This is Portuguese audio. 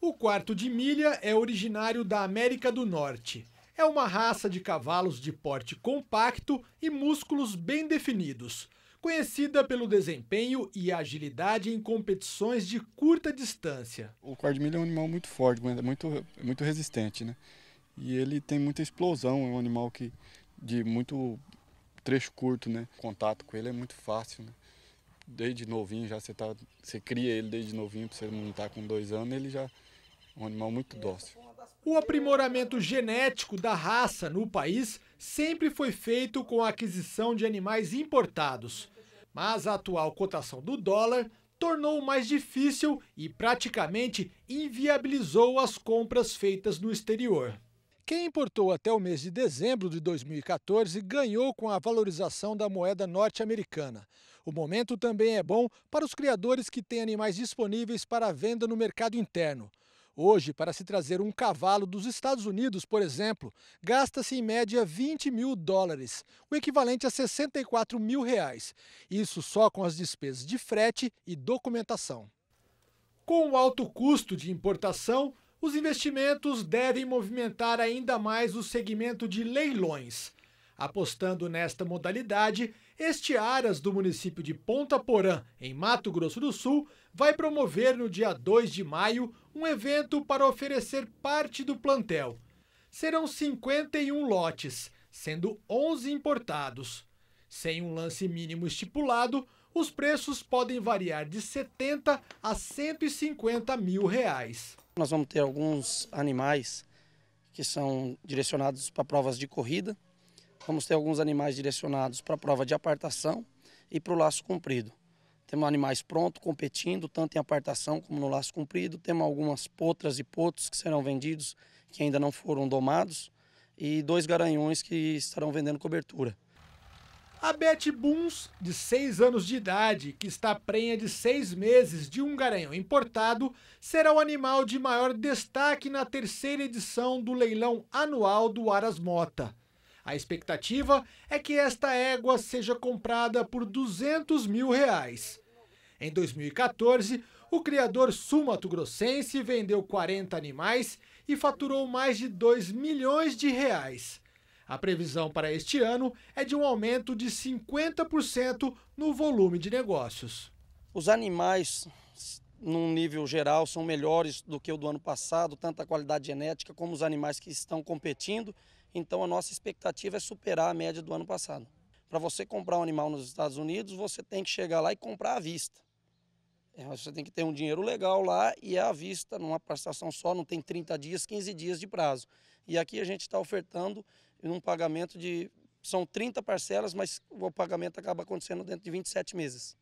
O quarto de milha é originário da América do Norte. É uma raça de cavalos de porte compacto e músculos bem definidos, conhecida pelo desempenho e agilidade em competições de curta distância. O quarto de milha é um animal muito forte, é muito, é muito resistente, né? E ele tem muita explosão, é um animal que de muito trecho curto, né? O contato com ele é muito fácil, né? desde novinho, já você, tá, você cria ele desde novinho, para você montar tá com dois anos, ele já é um animal muito dócil. O aprimoramento genético da raça no país sempre foi feito com a aquisição de animais importados. Mas a atual cotação do dólar tornou mais difícil e praticamente inviabilizou as compras feitas no exterior. Quem importou até o mês de dezembro de 2014 ganhou com a valorização da moeda norte-americana. O momento também é bom para os criadores que têm animais disponíveis para venda no mercado interno. Hoje, para se trazer um cavalo dos Estados Unidos, por exemplo, gasta-se em média 20 mil dólares, o equivalente a 64 mil reais. Isso só com as despesas de frete e documentação. Com o alto custo de importação, os investimentos devem movimentar ainda mais o segmento de leilões. Apostando nesta modalidade, este Aras do município de Ponta Porã, em Mato Grosso do Sul, vai promover no dia 2 de maio um evento para oferecer parte do plantel. Serão 51 lotes, sendo 11 importados. Sem um lance mínimo estipulado, os preços podem variar de 70 a 150 mil reais. Nós vamos ter alguns animais que são direcionados para provas de corrida, vamos ter alguns animais direcionados para a prova de apartação e para o laço comprido. Temos animais prontos competindo, tanto em apartação como no laço comprido. Temos algumas potras e potos que serão vendidos, que ainda não foram domados, e dois garanhões que estarão vendendo cobertura. A Beth Buns, de 6 anos de idade, que está prenha de 6 meses de um garanhão importado, será o animal de maior destaque na terceira edição do leilão anual do Aras Mota. A expectativa é que esta égua seja comprada por 200 mil reais. Em 2014, o criador sumato-grossense vendeu 40 animais e faturou mais de 2 milhões de reais. A previsão para este ano é de um aumento de 50% no volume de negócios. Os animais, num nível geral, são melhores do que o do ano passado, tanto a qualidade genética como os animais que estão competindo. Então, a nossa expectativa é superar a média do ano passado. Para você comprar um animal nos Estados Unidos, você tem que chegar lá e comprar à vista. É, você tem que ter um dinheiro legal lá e à vista, numa prestação só, não tem 30 dias, 15 dias de prazo. E aqui a gente está ofertando num pagamento de. São 30 parcelas, mas o pagamento acaba acontecendo dentro de 27 meses.